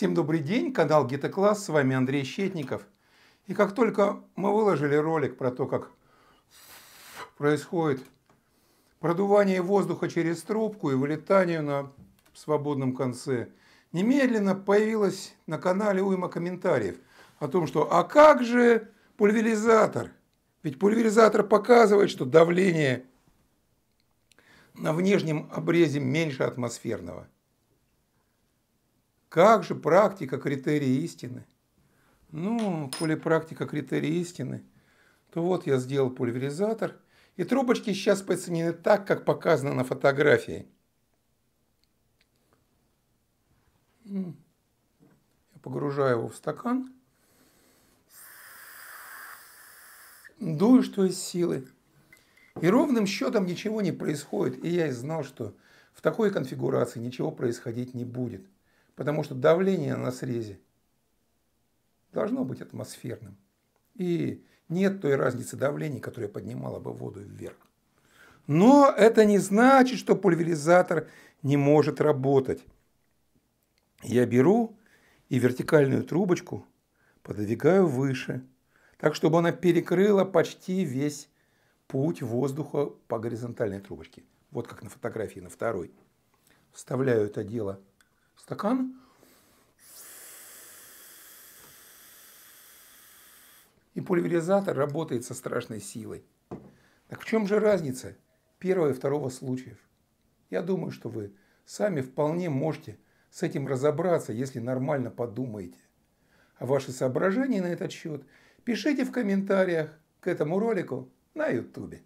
Всем добрый день, канал Гетокласс, с вами Андрей Щетников. И как только мы выложили ролик про то, как происходит продувание воздуха через трубку и вылетание на свободном конце, немедленно появилось на канале уйма комментариев о том, что «А как же пульверизатор?» Ведь пульверизатор показывает, что давление на внешнем обрезе меньше атмосферного – как же практика критерии истины? Ну, коли практика критерии истины, то вот я сделал пульверизатор. И трубочки сейчас подсоединены так, как показано на фотографии. Я погружаю его в стакан. Дую, что из силы. И ровным счетом ничего не происходит. И я и знал, что в такой конфигурации ничего происходить не будет потому что давление на срезе должно быть атмосферным. И нет той разницы давления, которая поднимала бы воду вверх. Но это не значит, что пульверизатор не может работать. Я беру и вертикальную трубочку пододвигаю выше, так чтобы она перекрыла почти весь путь воздуха по горизонтальной трубочке. Вот как на фотографии, на второй. Вставляю это дело стакан. И пульверизатор работает со страшной силой. Так в чем же разница первого и второго случаев? Я думаю, что вы сами вполне можете с этим разобраться, если нормально подумаете. А ваши соображения на этот счет пишите в комментариях к этому ролику на YouTube.